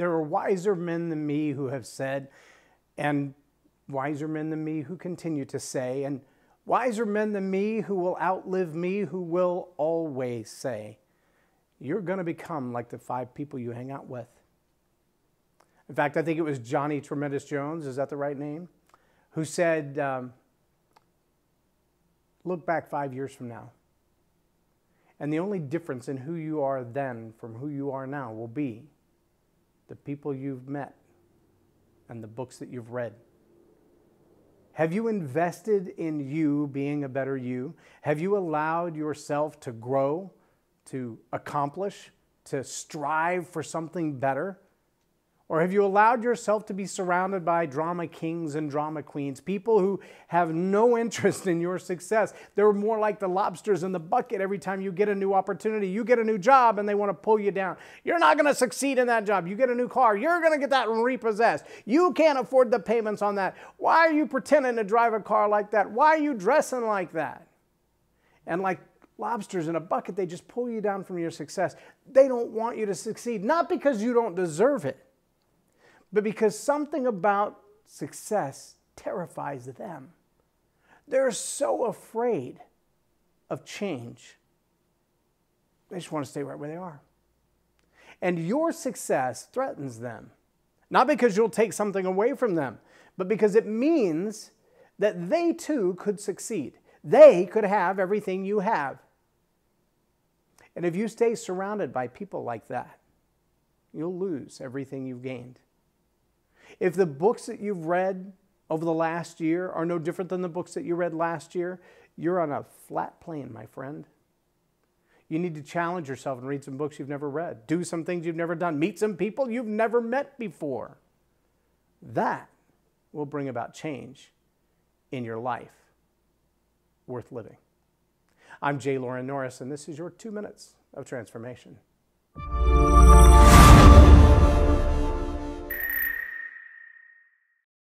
There are wiser men than me who have said, and wiser men than me who continue to say, and wiser men than me who will outlive me who will always say, You're going to become like the five people you hang out with. In fact, I think it was Johnny Tremendous Jones, is that the right name? Who said, um, Look back five years from now. And the only difference in who you are then from who you are now will be the people you've met, and the books that you've read? Have you invested in you being a better you? Have you allowed yourself to grow, to accomplish, to strive for something better? Or have you allowed yourself to be surrounded by drama kings and drama queens, people who have no interest in your success? They're more like the lobsters in the bucket every time you get a new opportunity. You get a new job and they want to pull you down. You're not going to succeed in that job. You get a new car, you're going to get that repossessed. You can't afford the payments on that. Why are you pretending to drive a car like that? Why are you dressing like that? And like lobsters in a bucket, they just pull you down from your success. They don't want you to succeed, not because you don't deserve it but because something about success terrifies them. They're so afraid of change. They just want to stay right where they are. And your success threatens them, not because you'll take something away from them, but because it means that they too could succeed. They could have everything you have. And if you stay surrounded by people like that, you'll lose everything you've gained. If the books that you've read over the last year are no different than the books that you read last year, you're on a flat plane, my friend. You need to challenge yourself and read some books you've never read, do some things you've never done, meet some people you've never met before. That will bring about change in your life worth living. I'm Jay Lauren Norris, and this is your two minutes of transformation.